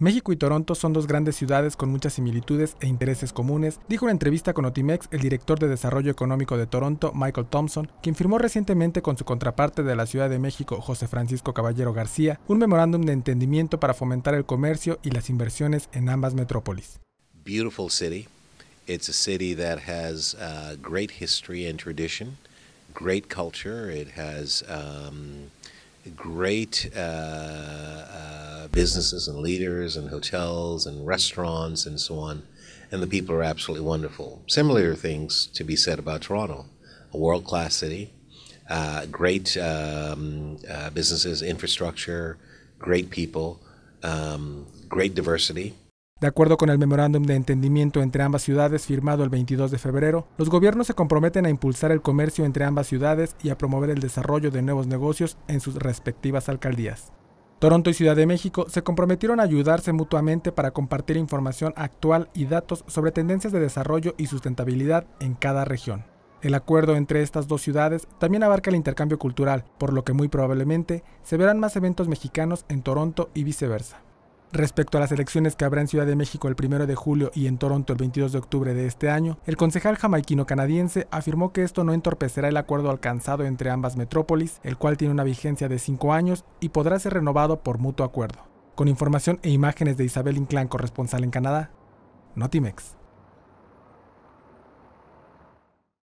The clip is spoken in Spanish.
México y Toronto son dos grandes ciudades con muchas similitudes e intereses comunes, dijo en una entrevista con Otimex el director de Desarrollo Económico de Toronto, Michael Thompson, quien firmó recientemente con su contraparte de la Ciudad de México, José Francisco Caballero García, un memorándum de entendimiento para fomentar el comercio y las inversiones en ambas metrópolis. Beautiful city. It's a city that has uh, great history and tradition, great culture. It has um, great uh, uh, businesses and leaders and hotels and restaurants and so on, and the people are absolutely wonderful. Similar things to be said about Toronto, a world class city, uh, great um, uh, businesses, infrastructure, great people, um, great diversity. De acuerdo con el memorándum de entendimiento entre ambas ciudades firmado el 22 de febrero, los gobiernos se comprometen a impulsar el comercio entre ambas ciudades y a promover el desarrollo de nuevos negocios en sus respectivas alcaldías. Toronto y Ciudad de México se comprometieron a ayudarse mutuamente para compartir información actual y datos sobre tendencias de desarrollo y sustentabilidad en cada región. El acuerdo entre estas dos ciudades también abarca el intercambio cultural, por lo que muy probablemente se verán más eventos mexicanos en Toronto y viceversa. Respecto a las elecciones que habrá en Ciudad de México el 1 de julio y en Toronto el 22 de octubre de este año, el concejal jamaiquino-canadiense afirmó que esto no entorpecerá el acuerdo alcanzado entre ambas metrópolis, el cual tiene una vigencia de cinco años y podrá ser renovado por mutuo acuerdo. Con información e imágenes de Isabel Inclán, corresponsal en Canadá, Notimex.